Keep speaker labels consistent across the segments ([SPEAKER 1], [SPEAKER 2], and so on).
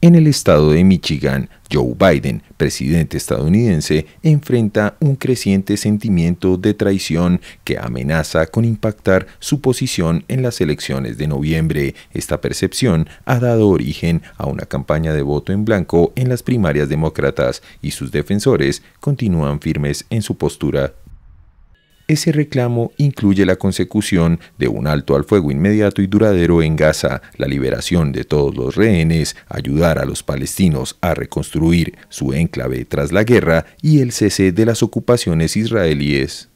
[SPEAKER 1] En el estado de Michigan, Joe Biden, presidente estadounidense, enfrenta un creciente sentimiento de traición que amenaza con impactar su posición en las elecciones de noviembre. Esta percepción ha dado origen a una campaña de voto en blanco en las primarias demócratas y sus defensores continúan firmes en su postura ese reclamo incluye la consecución de un alto al fuego inmediato y duradero en Gaza, la liberación de todos los rehenes, ayudar a los palestinos a reconstruir su enclave tras la guerra y el cese de las ocupaciones israelíes.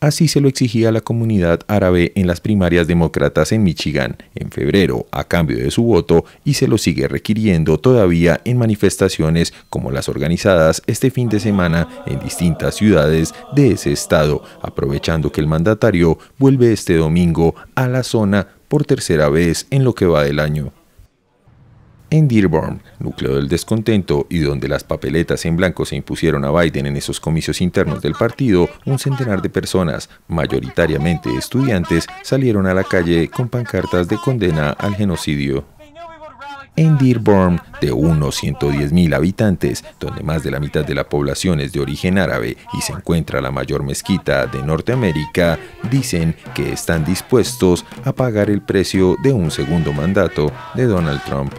[SPEAKER 1] Así se lo exigía la comunidad árabe en las primarias demócratas en Michigan en febrero a cambio de su voto y se lo sigue requiriendo todavía en manifestaciones como las organizadas este fin de semana en distintas ciudades de ese estado, aprovechando que el mandatario vuelve este domingo a la zona por tercera vez en lo que va del año. En Dearborn, núcleo del descontento y donde las papeletas en blanco se impusieron a Biden en esos comicios internos del partido, un centenar de personas, mayoritariamente estudiantes, salieron a la calle con pancartas de condena al genocidio en Dearborn, de unos 110.000 habitantes, donde más de la mitad de la población es de origen árabe y se encuentra la mayor mezquita de Norteamérica, dicen que están dispuestos a pagar el precio de un segundo mandato de Donald Trump.